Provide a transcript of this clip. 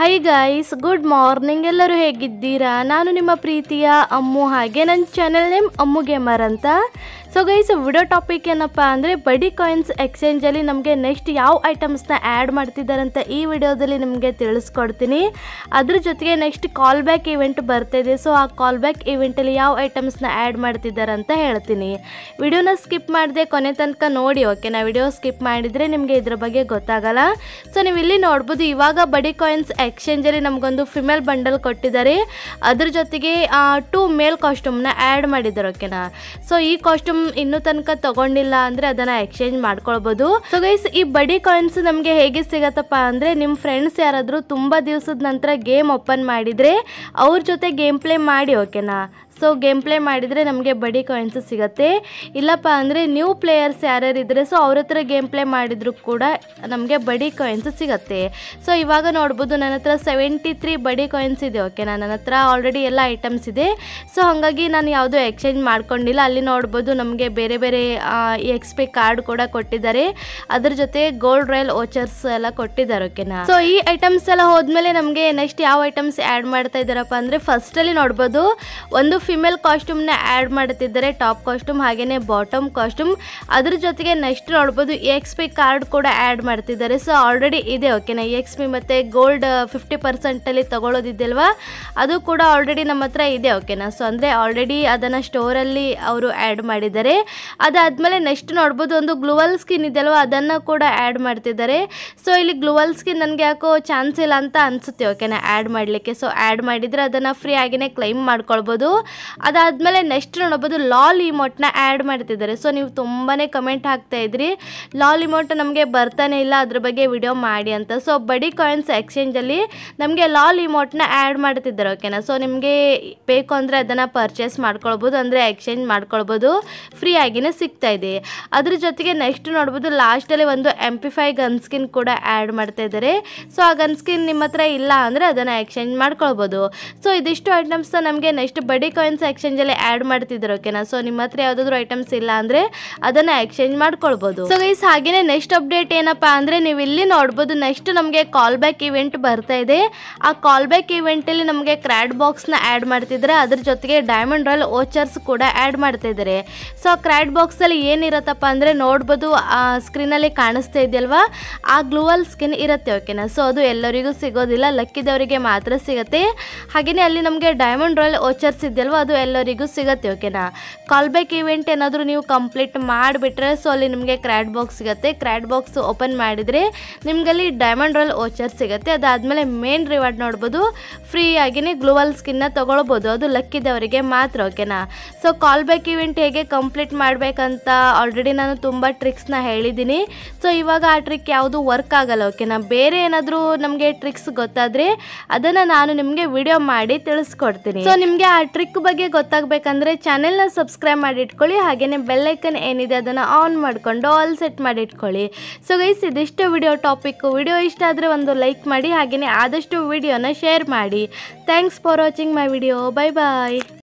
high guys good morning ಎಲ್ಲರೂ ಹೇಗಿದ್ದೀರಾ ನಾನು ನಿಮ್ಮ ಪ್ರೀತಿಯ ಅಮ್ಮು ಹಾಗೆ ನನ್ನ ಚಾನೆಲ್ ನೇಮ್ ಅಮ್ಮು ಗೇಮರ್ ಅಂತ ಸೊ ಗೈಸ್ ವಿಡಿಯೋ ಟಾಪಿಕ್ ಏನಪ್ಪ ಅಂದರೆ ಬಡಿ ಕಾಯಿನ್ಸ್ ಎಕ್ಸ್ಚೇಂಜಲ್ಲಿ ನಮಗೆ ನೆಕ್ಸ್ಟ್ ಯಾವ ಐಟಮ್ಸ್ನ ಆ್ಯಡ್ ಮಾಡ್ತಿದ್ದಾರೆ ಅಂತ ಈ ವಿಡಿಯೋದಲ್ಲಿ ನಿಮಗೆ ತಿಳಿಸ್ಕೊಡ್ತೀನಿ ಅದ್ರ ಜೊತೆಗೆ ನೆಕ್ಸ್ಟ್ ಕಾಲ್ ಬ್ಯಾಕ್ ಇವೆಂಟ್ ಬರ್ತಾಯಿದೆ ಸೊ ಆ ಕಾಲ್ ಬ್ಯಾಕ್ ಈವೆಂಟಲ್ಲಿ ಯಾವ ಐಟಮ್ಸ್ನ ಆ್ಯಡ್ ಮಾಡ್ತಿದ್ದಾರೆ ಅಂತ ಹೇಳ್ತೀನಿ ವಿಡಿಯೋನ ಸ್ಕಿಪ್ ಮಾಡಿದೆ ಕೊನೆ ತನಕ ನೋಡಿ ಓಕೆ ನಾ ವಿಡಿಯೋ ಸ್ಕಿಪ್ ಮಾಡಿದರೆ ನಿಮಗೆ ಇದ್ರ ಬಗ್ಗೆ ಗೊತ್ತಾಗಲ್ಲ ಸೊ ನೀವು ಇಲ್ಲಿ ನೋಡ್ಬೋದು ಇವಾಗ ಬಡಿ ಕಾಯಿನ್ಸ್ ಎಕ್ಸ್ಚೇಂಜಲ್ಲಿ ನಮಗೊಂದು ಫಿಮೇಲ್ ಬಂಡಲ್ ಕೊಟ್ಟಿದ್ದಾರೆ ಅದ್ರ ಜೊತೆಗೆ ಟೂ ಮೇಲ್ ಕಾಸ್ಟ್ಯೂಮ್ನ ಆ್ಯಡ್ ಮಾಡಿದ್ದಾರೆ ಓಕೆನಾ ಸೊ ಈ ಕಾಸ್ಟ್ಯೂಮ್ ಇನ್ನೂ ತನಕ ತೊಗೊಂಡಿಲ್ಲ ಅಂದರೆ ಅದನ್ನು ಎಕ್ಸ್ಚೇಂಜ್ ಮಾಡ್ಕೊಳ್ಬೋದು ಸೊ ಗೈಸ್ ಈ ಬಡಿ ಕಾಯಿನ್ಸ್ ನಮಗೆ ಹೇಗೆ ಸಿಗತ್ತಪ್ಪ ಅಂದರೆ ನಿಮ್ಮ ಫ್ರೆಂಡ್ಸ್ ಯಾರಾದರೂ ತುಂಬ ದಿವಸದ ನಂತರ ಗೇಮ್ ಓಪನ್ ಮಾಡಿದರೆ ಅವ್ರ ಜೊತೆ ಗೇಮ್ ಪ್ಲೇ ಮಾಡಿ ಓಕೆನಾ ಸೊ ಗೇಮ್ ಪ್ಲೇ ಮಾಡಿದರೆ ನಮಗೆ ಬಡಿ ಕಾಯಿನ್ಸು ಸಿಗುತ್ತೆ ಇಲ್ಲಪ್ಪ ಅಂದರೆ ನ್ಯೂ ಪ್ಲೇಯರ್ಸ್ ಯಾರ್ಯಾರು ಇದ್ದರೆ ಸೊ ಅವ್ರ ಹತ್ರ ಗೇಮ್ ಪ್ಲೇ ಮಾಡಿದರೂ ಕೂಡ ನಮಗೆ ಬಡಿ ಕಾಯಿನ್ಸು ಸಿಗುತ್ತೆ ಸೊ ಇವಾಗ ನೋಡ್ಬೋದು ನನ್ನ ಹತ್ರ ಸೆವೆಂಟಿ ತ್ರೀ ಬಡಿ ಕಾಯಿನ್ಸ್ ಇದೆ ಓಕೆ ನನ್ನ ಹತ್ರ ಆಲ್ರೆಡಿ ಎಲ್ಲ ಐಟಮ್ಸ್ ಇದೆ ಸೊ ಹಾಗಾಗಿ ನಾನು ಯಾವುದೂ ಎಕ್ಸ್ಚೇಂಜ್ ಮಾಡ್ಕೊಂಡಿಲ್ಲ ಅಲ್ಲಿ ನೋಡ್ಬೋದು ನಮಗೆ ಬೇರೆ ಬೇರೆ ಎಕ್ಸ್ ಕಾರ್ಡ್ ಕೂಡ ಕೊಟ್ಟಿದ್ದಾರೆ ಅದ್ರ ಜೊತೆ ಗೋಲ್ಡ್ ರಾಯಲ್ ವೋಚರ್ಸ್ ಎಲ್ಲ ಕೊಟ್ಟಿದ್ದಾರೆ ಓಕೆನಾ ಸೊ ಈ ಐಟಮ್ಸ್ ಎಲ್ಲ ಹೋದ್ಮೇಲೆ ನಮಗೆ ನೆಕ್ಸ್ಟ್ ಯಾವ ಐಟಮ್ಸ್ ಆ್ಯಡ್ ಮಾಡ್ತಾ ಇದ್ದಾರಪ್ಪ ಅಂದರೆ ಫಸ್ಟಲ್ಲಿ ನೋಡ್ಬೋದು ಒಂದು ಫಿಮೇಲ್ ಕಾಸ್ಟ್ಯೂಮ್ನ ಆ್ಯಡ್ ಮಾಡ್ತಿದ್ದಾರೆ ಟಾಪ್ ಕಾಸ್ಟ್ಯೂಮ್ ಹಾಗೆಯೇ ಬಾಟಮ್ ಕಾಸ್ಟ್ಯೂಮ್ ಅದ್ರ ಜೊತೆಗೆ ನೆಕ್ಸ್ಟ್ ನೋಡ್ಬೋದು ಎಕ್ಸ್ ಪಿ ಕಾರ್ಡ್ ಕೂಡ ಆ್ಯಡ್ ಮಾಡ್ತಿದ್ದಾರೆ ಸೊ ಆಲ್ರೆಡಿ ಇದೆ ಓಕೆನಾ ಎಕ್ಸ್ ಪಿ ಮತ್ತು ಗೋಲ್ಡ್ ಫಿಫ್ಟಿ ಪರ್ಸೆಂಟಲ್ಲಿ ತೊಗೊಳ್ಳೋದಿದೆಯಲ್ವಾ ಅದು ಕೂಡ ಆಲ್ರೆಡಿ ನಮ್ಮ ಹತ್ರ ಇದೆ ಓಕೆನಾ ಸೊ ಅಂದರೆ ಆಲ್ರೆಡಿ ಅದನ್ನು ಸ್ಟೋರಲ್ಲಿ ಅವರು ಆ್ಯಡ್ ಮಾಡಿದ್ದಾರೆ ಅದಾದಮೇಲೆ ನೆಕ್ಸ್ಟ್ ನೋಡ್ಬೋದು ಒಂದು ಗ್ಲುವಲ್ ಸ್ಕಿನ್ ಇದೆಯಲ್ವ ಅದನ್ನು ಕೂಡ ಆ್ಯಡ್ ಮಾಡ್ತಿದ್ದಾರೆ ಸೊ ಇಲ್ಲಿ ಗ್ಲುವಲ್ ಸ್ಕಿನ್ ನನಗೆ ಯಾಕೋ ಚಾನ್ಸ್ ಇಲ್ಲ ಅಂತ ಅನಿಸುತ್ತೆ ಓಕೆನಾ ಆ್ಯಡ್ ಮಾಡಲಿಕ್ಕೆ ಸೊ ಆ್ಯಡ್ ಮಾಡಿದರೆ ಅದನ್ನು ಫ್ರೀ ಆಗಿಯೇ ಕ್ಲೈಮ್ ಮಾಡ್ಕೊಳ್ಬೋದು ಅದಾದಮೇಲೆ ನೆಕ್ಸ್ಟ್ ನೋಡ್ಬೋದು ಲಾಲ್ ಇಮೋಟ್ನ ಆ್ಯಡ್ ಮಾಡ್ತಿದ್ದಾರೆ ಸೊ ನೀವು ತುಂಬಾ ಕಮೆಂಟ್ ಹಾಕ್ತಾ ಇದ್ರಿ ಲಾಲ್ ಇಮೋಟ್ ನಮಗೆ ಬರ್ತಾನೆ ಇಲ್ಲ ಅದ್ರ ಬಗ್ಗೆ ವಿಡಿಯೋ ಮಾಡಿ ಅಂತ ಸೊ ಬಡಿ ಕಾಯಿನ್ಸ್ ಎಕ್ಸ್ಚೇಂಜಲ್ಲಿ ನಮಗೆ ಲಾಲ್ ಇಮೋಟ್ನ ಆ್ಯಡ್ ಮಾಡ್ತಿದ್ದಾರೆ ಓಕೆನಾ ಸೊ ನಿಮಗೆ ಬೇಕು ಅಂದರೆ ಅದನ್ನು ಪರ್ಚೇಸ್ ಮಾಡ್ಕೊಳ್ಬೋದು ಅಂದರೆ ಎಕ್ಸ್ಚೇಂಜ್ ಮಾಡ್ಕೊಳ್ಬೋದು ಫ್ರೀ ಆಗಿನೇ ಸಿಗ್ತಾ ಇದೆ ಅದ್ರ ಜೊತೆಗೆ ನೆಕ್ಸ್ಟ್ ನೋಡ್ಬೋದು ಲಾಸ್ಟಲ್ಲಿ ಒಂದು ಎಂಪಿಫೈ ಗನ್ ಸ್ಕಿನ್ ಕೂಡ ಆ್ಯಡ್ ಮಾಡ್ತಾ ಇದ್ದಾರೆ ಸೊ ಆ ಗನ್ ಸ್ಕಿನ್ ನಿಮ್ಮ ಹತ್ರ ಇಲ್ಲ ಅಂದರೆ ಅದನ್ನು ಎಕ್ಸ್ಚೇಂಜ್ ಮಾಡ್ಕೊಳ್ಬೋದು ಸೊ ಇದಿಷ್ಟು ಐಟಮ್ಸ್ನ ನಮಗೆ ನೆಕ್ಸ್ಟ್ ಬಡಿ ಕಾಯಿನ್ ಕಾಯಿನ್ಸ್ ಎಕ್ಸ್ಚೇಂಜಲ್ಲಿ ಆ್ಯಡ್ ಮಾಡ್ತಿದ್ರು ಓಕೆನಾ ಸೊ ನಿಮ್ಮ ಹತ್ರ ಯಾವುದಾದ್ರೂ ಐಟಮ್ಸ್ ಇಲ್ಲ ಅಂದರೆ ಅದನ್ನು ಎಕ್ಸ್ಚೇಂಜ್ ಮಾಡ್ಕೊಳ್ಬೋದು ಸೊ ಗೈಸ್ ಹಾಗೆಯೇ ನೆಕ್ಸ್ಟ್ ಅಪ್ಡೇಟ್ ಏನಪ್ಪಾ ಅಂದರೆ ನೀವು ಇಲ್ಲಿ ನೋಡ್ಬೋದು ನೆಕ್ಸ್ಟ್ ನಮಗೆ ಕಾಲ್ ಬ್ಯಾಕ್ ಇವೆಂಟ್ ಬರ್ತಾ ಇದೆ ಆ ಕಾಲ್ ಬ್ಯಾಕ್ ಇವೆಂಟಲ್ಲಿ ನಮಗೆ ಕ್ರ್ಯಾಡ್ ಬಾಕ್ಸ್ನ ಆ್ಯಡ್ ಮಾಡ್ತಿದ್ರೆ ಅದ್ರ ಜೊತೆಗೆ ಡೈಮಂಡ್ ರಾಯಲ್ ಓಚರ್ಸ್ ಕೂಡ ಆ್ಯಡ್ ಮಾಡ್ತಾ ಇದ್ದಾರೆ ಸೊ ಆ ಕ್ರ್ಯಾಡ್ ಬಾಕ್ಸಲ್ಲಿ ಏನಿರತ್ತಪ್ಪ ಅಂದರೆ ನೋಡ್ಬೋದು ಆ ಸ್ಕ್ರೀನಲ್ಲಿ ಕಾಣಿಸ್ತಾ ಇದೆಯಲ್ವಾ ಆ ಗ್ಲೂವಲ್ ಸ್ಕಿನ್ ಇರುತ್ತೆ ಓಕೆನಾ ಸೊ ಅದು ಎಲ್ಲರಿಗೂ ಸಿಗೋದಿಲ್ಲ ಲಕ್ಕಿದವರಿಗೆ ಮಾತ್ರ ಸಿಗುತ್ತೆ ಹಾಗೆಯೇ ಅಲ್ಲಿ ನಮಗೆ ಡೈಮಂಡ್ ರಾಯಲ್ ಓಚರ್ಸ್ ಇದೆಯಲ್ವ ಅದು ಎಲ್ಲರಿಗೂ ಸಿಗುತ್ತೆ ಓಕೆನಾ ಕಾಲ್ ಬ್ಯಾಕ್ ಇವೆಂಟ್ ಏನಾದರೂ ನೀವು ಕಂಪ್ಲೀಟ್ ಮಾಡಿಬಿಟ್ರೆ ಸೊ ಅಲ್ಲಿ ನಿಮಗೆ ಕ್ರ್ಯಾಡ್ ಬಾಕ್ಸ್ ಸಿಗುತ್ತೆ ಕ್ರ್ಯಾಡ್ ಬಾಕ್ಸ್ ಓಪನ್ ಮಾಡಿದರೆ ಅಲ್ಲಿ ಡೈಮಂಡ್ ರಾಯಲ್ ಓಚರ್ ಸಿಗುತ್ತೆ ಅದಾದಮೇಲೆ ಮೇನ್ ರಿವಾರ್ಡ್ ನೋಡ್ಬೋದು ಫ್ರೀ ಆಗಿನೇ ಗ್ಲೋವಲ್ ಸ್ಕಿನ್ನ ತೊಗೊಳ್ಬೋದು ಅದು ಲಕ್ಕಿದವರಿಗೆ ಮಾತ್ರ ಓಕೆನಾ ಸೊ ಕಾಲ್ ಬ್ಯಾಕ್ ಇವೆಂಟ್ ಹೇಗೆ ಕಂಪ್ಲೀಟ್ ಮಾಡಬೇಕಂತ ಆಲ್ರೆಡಿ ನಾನು ತುಂಬ ಟ್ರಿಕ್ಸ್ನ ಹೇಳಿದ್ದೀನಿ ಸೊ ಇವಾಗ ಆ ಟ್ರಿಕ್ ಯಾವುದು ವರ್ಕ್ ಆಗಲ್ಲ ಓಕೆನಾ ಬೇರೆ ಏನಾದರೂ ನಮಗೆ ಟ್ರಿಕ್ಸ್ ಗೊತ್ತಾದರೆ ಅದನ್ನು ನಾನು ನಿಮಗೆ ವಿಡಿಯೋ ಮಾಡಿ ತಿಳಿಸ್ಕೊಡ್ತೀನಿ ಸೊ ನಿಮಗೆ ಆ ಟ್ರಿಕ್ ಬಗ್ಗೆ ಗೊತ್ತಾಗಬೇಕಂದ್ರೆ ಚಾನೆಲ್ನ ಸಬ್ಸ್ಕ್ರೈಬ್ ಮಾಡಿಟ್ಕೊಳ್ಳಿ ಹಾಗೆಯೇ ಬೆಲ್ಲೈಕನ್ ಏನಿದೆ ಅದನ್ನು ಆನ್ ಮಾಡಿಕೊಂಡು ಆಲ್ ಸೆಟ್ ಮಾಡಿಟ್ಕೊಳ್ಳಿ ಸೊ ಗೈಸ್ ಇದಿಷ್ಟು ವಿಡಿಯೋ ಟಾಪಿಕ್ಕು ವಿಡಿಯೋ ಇಷ್ಟ ಆದರೆ ಒಂದು ಲೈಕ್ ಮಾಡಿ ಹಾಗೆಯೇ ಆದಷ್ಟು ವಿಡಿಯೋನ ಶೇರ್ ಮಾಡಿ thanks for watching my video bye bye